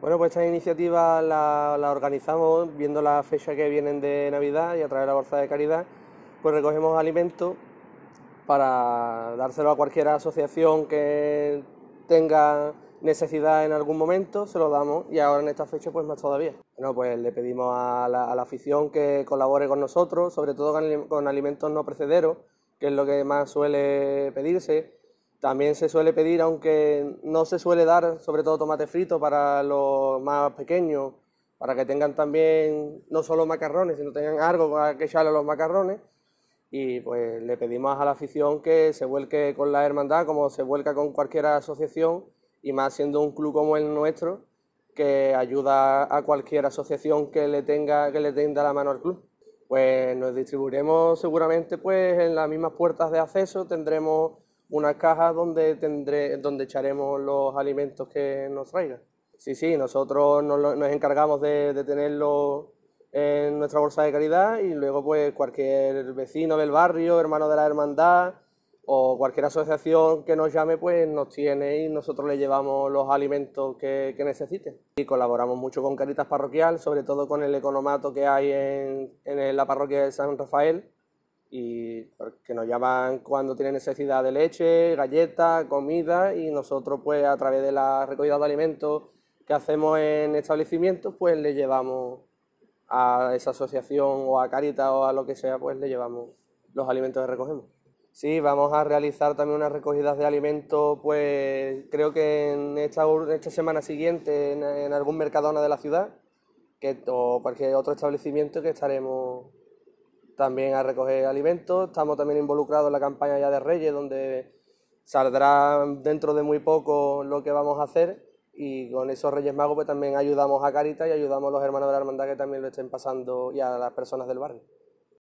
Bueno, pues esta iniciativa la, organizamos viendo las fechas que vienen de Navidad y a través de la Bolsa de Caridad, pues recogemos alimentos para dárselo a cualquier asociación que tenga necesidad en algún momento, se lo damos y ahora en esta fecha pues más todavía. Bueno, pues le pedimos a la, afición que colabore con nosotros, sobre todo con, con alimentos no precederos, que es lo que más suele pedirse, también se suele pedir, aunque no se suele dar, sobre todo tomate frito para los más pequeños, para que tengan también no solo macarrones, sino tengan algo para que echarle los macarrones. Y pues le pedimos a la afición que se vuelque con la hermandad, como se vuelca con cualquier asociación, y más siendo un club como el nuestro, que ayuda a cualquier asociación que le tenga, que le tenga la mano al club. Pues nos distribuiremos seguramente pues en las mismas puertas de acceso, tendremos una caja donde, tendré, donde echaremos los alimentos que nos traigan. Sí, sí, nosotros nos, encargamos de, de tenerlo en nuestra bolsa de caridad y luego pues cualquier vecino del barrio, hermano de la hermandad o cualquier asociación que nos llame pues nos tiene y nosotros le llevamos los alimentos que, que necesite. Y colaboramos mucho con Caritas Parroquial, sobre todo con el economato que hay en, en la parroquia de San Rafael, y porque nos llaman cuando tienen necesidad de leche, galletas, comida y nosotros pues a través de la recogida de alimentos que hacemos en establecimientos pues le llevamos a esa asociación o a Caritas o a lo que sea pues le llevamos los alimentos que recogemos. Sí, vamos a realizar también unas recogidas de alimentos, pues creo que en esta, esta semana siguiente en, algún mercadona de la ciudad que, o cualquier otro establecimiento que estaremos también a recoger alimentos. Estamos también involucrados en la campaña ya de Reyes, donde saldrá dentro de muy poco lo que vamos a hacer. Y con esos Reyes Magos pues, también ayudamos a Caritas y ayudamos a los hermanos de la hermandad que también lo estén pasando y a las personas del barrio.